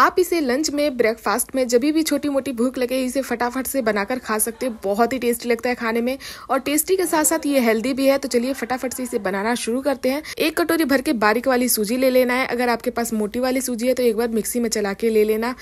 आप इसे लंच में ब्रेकफास्ट में जब भी छोटी मोटी भूख लगे इसे फटाफट से बनाकर खा सकते हैं बहुत ही टेस्टी लगता है खाने में और टेस्टी के साथ साथ ये हेल्दी भी है तो चलिए फटाफट से इसे बनाना शुरू करते हैं एक कटोरी भर के बारीक वाली सूजी ले लेना है अगर आपके पास मोटी वाली सूजी है तो एक बार मिक्सी में चला के ले लेना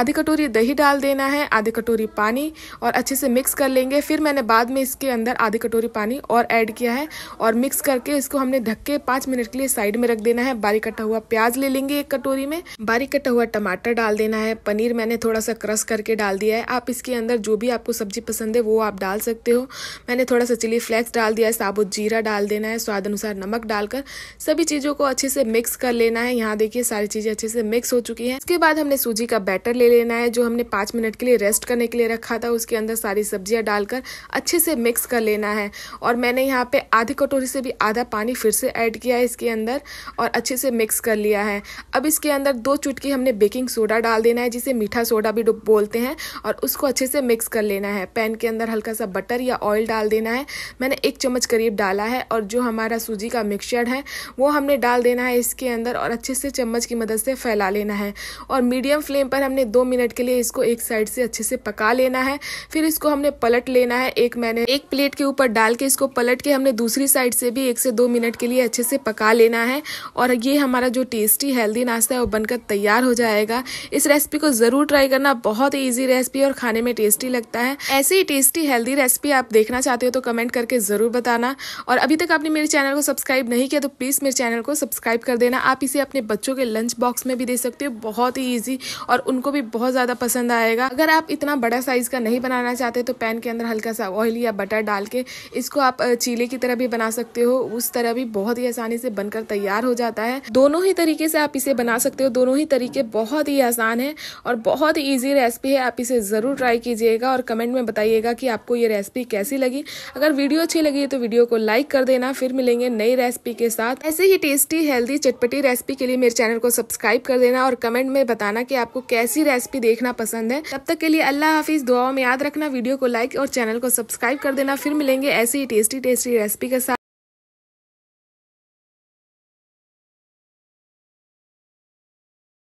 आधी कटोरी दही डाल देना है आधी कटोरी पानी और अच्छे से मिक्स कर लेंगे फिर मैंने बाद में इसके अंदर आधी कटोरी पानी और ऐड किया है और मिक्स करके इसको हमने ढक के पाँच मिनट के लिए साइड में रख देना है बारीक कटा हुआ प्याज ले लेंगे एक कटोरी में बारीक कटा हुआ टमाटर टमाटर डाल देना है पनीर मैंने थोड़ा सा क्रस करके डाल दिया है आप इसके अंदर जो भी आपको सब्जी पसंद है वो आप डाल सकते हो मैंने थोड़ा सा चिली फ्लेक्स डाल दिया है साबुत जीरा डाल देना है स्वाद अनुसार नमक डालकर सभी चीज़ों को अच्छे से मिक्स कर लेना है यहाँ देखिए सारी चीज़ें अच्छे से मिक्स हो चुकी हैं इसके बाद हमने सूजी का बैटर ले लेना है जो हमने पाँच मिनट के लिए रेस्ट करने के लिए रखा था उसके अंदर सारी सब्जियाँ डालकर अच्छे से मिक्स कर लेना है और मैंने यहाँ पे आधी कटोरी से भी आधा पानी फिर से ऐड किया है इसके अंदर और अच्छे से मिक्स कर लिया है अब इसके अंदर दो चुटकी हमने बेकिंग बेकिंग सोडा डाल देना है जिसे मीठा सोडा भी बोलते हैं और उसको अच्छे से मिक्स कर लेना है पैन के अंदर हल्का सा बटर या ऑयल डाल देना है मैंने एक चम्मच करीब डाला है और जो हमारा सूजी का मिक्सचर है वो हमने डाल देना है इसके अंदर और अच्छे से चम्मच की मदद से फैला लेना है और मीडियम फ्लेम पर हमने दो मिनट के लिए इसको एक साइड से अच्छे से पका लेना है फिर इसको हमने पलट लेना है एक मैंने एक प्लेट के ऊपर डाल के इसको पलट के हमने दूसरी साइड से भी एक से दो मिनट के लिए अच्छे से पका लेना है और ये हमारा जो टेस्टी हेल्दी नाश्ता है वो बनकर तैयार हो जाएगा जाएगा इस रेसिपी को ज़रूर ट्राई करना बहुत ही ईजी रेसिपी और खाने में टेस्टी लगता है ऐसी ही टेस्टी हेल्दी रेसिपी आप देखना चाहते हो तो कमेंट करके ज़रूर बताना और अभी तक आपने मेरे चैनल को सब्सक्राइब नहीं किया तो प्लीज़ मेरे चैनल को सब्सक्राइब कर देना आप इसे अपने बच्चों के लंच बॉक्स में भी दे सकते हो बहुत ही ईजी और उनको भी बहुत ज़्यादा पसंद आएगा अगर आप इतना बड़ा साइज़ का नहीं बनाना चाहते तो पैन के अंदर हल्का सा ऑयल या बटर डाल के इसको आप चीले की तरह भी बना सकते हो उस तरह भी बहुत ही आसानी से बनकर तैयार हो जाता है दोनों ही तरीके से आप इसे बना सकते हो दोनों ही तरीके बहुत बहुत ही आसान है और बहुत ही ईजी रेसिपी है आप इसे ज़रूर ट्राई कीजिएगा और कमेंट में बताइएगा कि आपको ये रेसिपी कैसी लगी अगर वीडियो अच्छी लगी तो वीडियो को लाइक कर देना फिर मिलेंगे नई रेसिपी के साथ ऐसे ही टेस्टी हेल्दी चटपटी रेसिपी के लिए मेरे चैनल को सब्सक्राइब कर देना और कमेंट में बताना कि आपको कैसी रेसिपी देखना पसंद है तब तक के लिए अल्लाह हाफिज़ दुआओं में याद रखना वीडियो को लाइक और चैनल को सब्सक्राइब कर देना फिर मिलेंगे ऐसी ही टेस्टी टेस्टी रेसिपी के साथ